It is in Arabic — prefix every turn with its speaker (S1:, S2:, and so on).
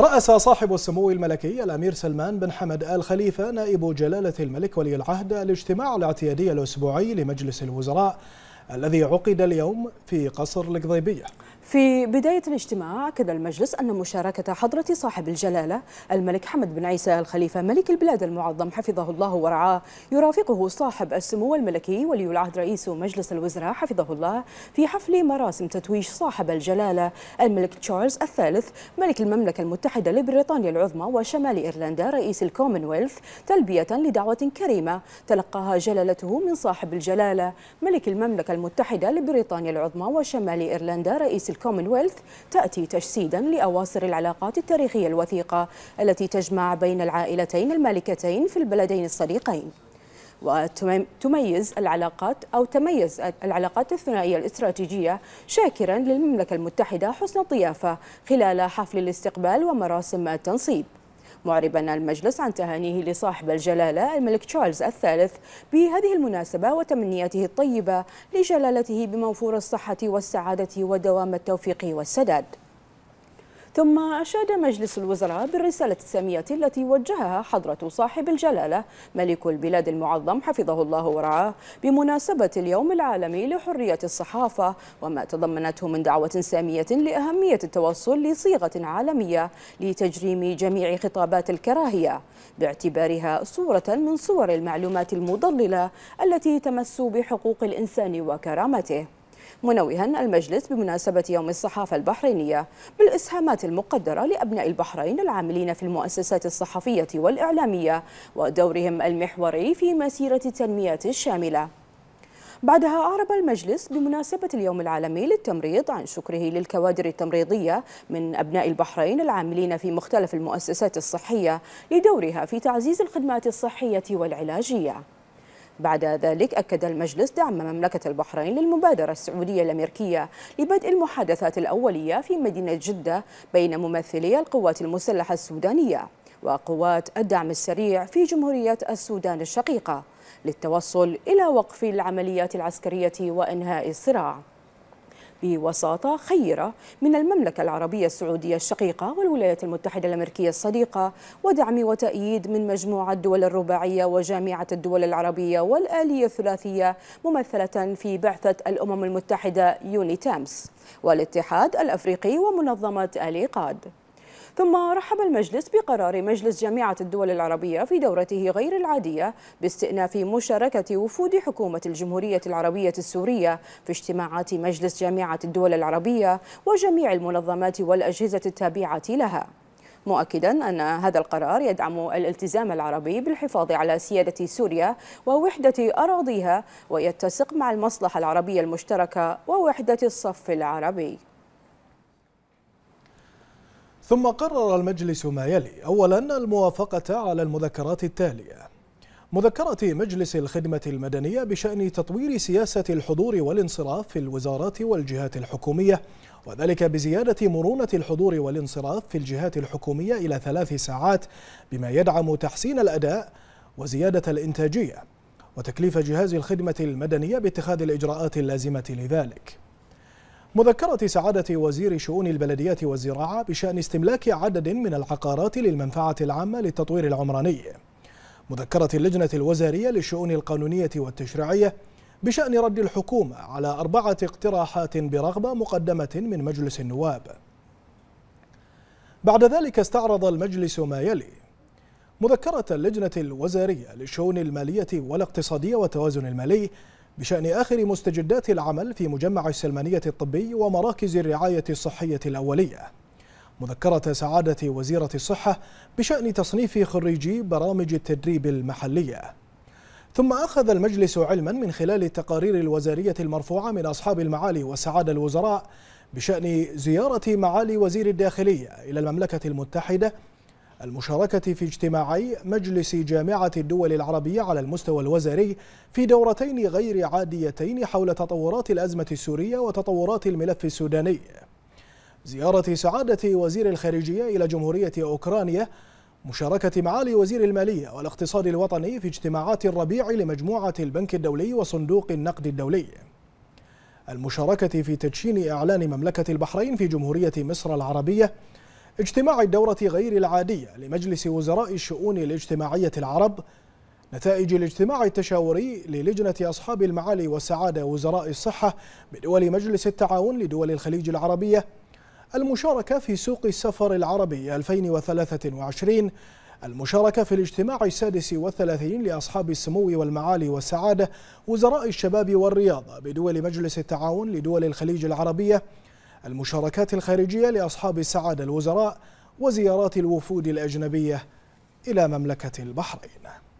S1: رأس صاحب السمو الملكي الأمير سلمان بن حمد آل خليفة نائب جلالة الملك ولي العهد الاجتماع الاعتيادي الأسبوعي لمجلس الوزراء الذي عقد اليوم في قصر القضيبية
S2: في بداية الاجتماع أكد المجلس أن مشاركة حضرة صاحب الجلالة الملك حمد بن عيسى الخليفة ملك البلاد المعظم حفظه الله ورعاه يرافقه صاحب السمو الملكي ولي العهد رئيس مجلس الوزراء حفظه الله في حفل مراسم تتويج صاحب الجلالة الملك تشارلز الثالث ملك المملكة المتحدة لبريطانيا العظمى وشمال إيرلندا رئيس الكومنولث تلبية لدعوة كريمة تلقاها جلالته من صاحب الجلالة ملك المملكة المتحدة لبريطانيا العظمى وشمال إيرلندا رئيس الكومنولث تأتي تجسيدا لأواصر العلاقات التاريخية الوثيقة التي تجمع بين العائلتين المالكتين في البلدين الصديقين وتميز العلاقات أو تميز العلاقات الثنائية الاستراتيجية شاكرا للمملكة المتحدة حسن الضيافة خلال حفل الاستقبال ومراسم التنصيب معربا المجلس عن تهانيه لصاحب الجلالة الملك تشارلز الثالث بهذه المناسبة وتمنياته الطيبة لجلالته بموفور الصحة والسعادة ودوام التوفيق والسداد ثم أشاد مجلس الوزراء بالرسالة السامية التي وجهها حضرة صاحب الجلالة ملك البلاد المعظم حفظه الله ورعاه بمناسبة اليوم العالمي لحرية الصحافة وما تضمنته من دعوة سامية لأهمية التوصل لصيغة عالمية لتجريم جميع خطابات الكراهية باعتبارها صورة من صور المعلومات المضللة التي تمس بحقوق الإنسان وكرامته منوها المجلس بمناسبة يوم الصحافة البحرينية بالإسهامات المقدرة لأبناء البحرين العاملين في المؤسسات الصحفية والإعلامية ودورهم المحوري في مسيرة التنمية الشاملة بعدها أعرب المجلس بمناسبة اليوم العالمي للتمريض عن شكره للكوادر التمريضية من أبناء البحرين العاملين في مختلف المؤسسات الصحية لدورها في تعزيز الخدمات الصحية والعلاجية بعد ذلك أكد المجلس دعم مملكة البحرين للمبادرة السعودية الأمريكية لبدء المحادثات الأولية في مدينة جدة بين ممثلي القوات المسلحة السودانية وقوات الدعم السريع في جمهورية السودان الشقيقة للتوصل إلى وقف العمليات العسكرية وإنهاء الصراع بوساطة خيرة من المملكة العربية السعودية الشقيقة والولايات المتحدة الأمريكية الصديقة ودعم وتأييد من مجموعة دول الرباعية وجامعة الدول العربية والآلية الثلاثية ممثلة في بعثة الأمم المتحدة تامس والاتحاد الأفريقي ومنظمة الإيقاد ثم رحب المجلس بقرار مجلس جامعة الدول العربية في دورته غير العادية باستئناف مشاركة وفود حكومة الجمهورية العربية السورية في اجتماعات مجلس جامعة الدول العربية وجميع المنظمات والأجهزة التابعة لها مؤكدا أن هذا القرار يدعم الالتزام العربي بالحفاظ على سيادة سوريا ووحدة أراضيها ويتسق مع المصلحة العربية المشتركة ووحدة الصف العربي
S1: ثم قرر المجلس ما يلي أولا الموافقة على المذكرات التالية مذكرة مجلس الخدمة المدنية بشأن تطوير سياسة الحضور والانصراف في الوزارات والجهات الحكومية وذلك بزيادة مرونة الحضور والانصراف في الجهات الحكومية إلى ثلاث ساعات بما يدعم تحسين الأداء وزيادة الإنتاجية وتكليف جهاز الخدمة المدنية باتخاذ الإجراءات اللازمة لذلك مذكرة سعادة وزير شؤون البلديات والزراعة بشأن استملاك عدد من العقارات للمنفعة العامة للتطوير العمراني مذكرة اللجنة الوزارية للشؤون القانونية والتشريعية بشأن رد الحكومة على أربعة اقتراحات برغبة مقدمة من مجلس النواب بعد ذلك استعرض المجلس ما يلي مذكرة اللجنة الوزارية للشؤون المالية والاقتصادية والتوازن المالي بشأن آخر مستجدات العمل في مجمع السلمانية الطبي ومراكز الرعاية الصحية الأولية مذكرة سعادة وزيرة الصحة بشأن تصنيف خريجي برامج التدريب المحلية ثم أخذ المجلس علما من خلال التقارير الوزارية المرفوعة من أصحاب المعالي والسعادة الوزراء بشأن زيارة معالي وزير الداخلية إلى المملكة المتحدة المشاركة في اجتماعي مجلس جامعة الدول العربية على المستوى الوزاري في دورتين غير عاديتين حول تطورات الأزمة السورية وتطورات الملف السوداني زيارة سعادة وزير الخارجية إلى جمهورية أوكرانيا مشاركة معالي وزير المالية والاقتصاد الوطني في اجتماعات الربيع لمجموعة البنك الدولي وصندوق النقد الدولي المشاركة في تدشين إعلان مملكة البحرين في جمهورية مصر العربية اجتماع الدورة غير العادية لمجلس وزراء الشؤون الاجتماعية العرب نتائج الاجتماع التشاوري للجنة أصحاب المعالي والسعادة وزراء الصحة بدول مجلس التعاون لدول الخليج العربية المشاركة في سوق السفر العربي 2023 المشاركة في الاجتماع السادس والثلاثين لأصحاب السمو والمعالي والسعادة وزراء الشباب والرياضة بدول مجلس التعاون لدول الخليج العربية المشاركات الخارجية لأصحاب السعادة الوزراء وزيارات الوفود الأجنبية إلى مملكة البحرين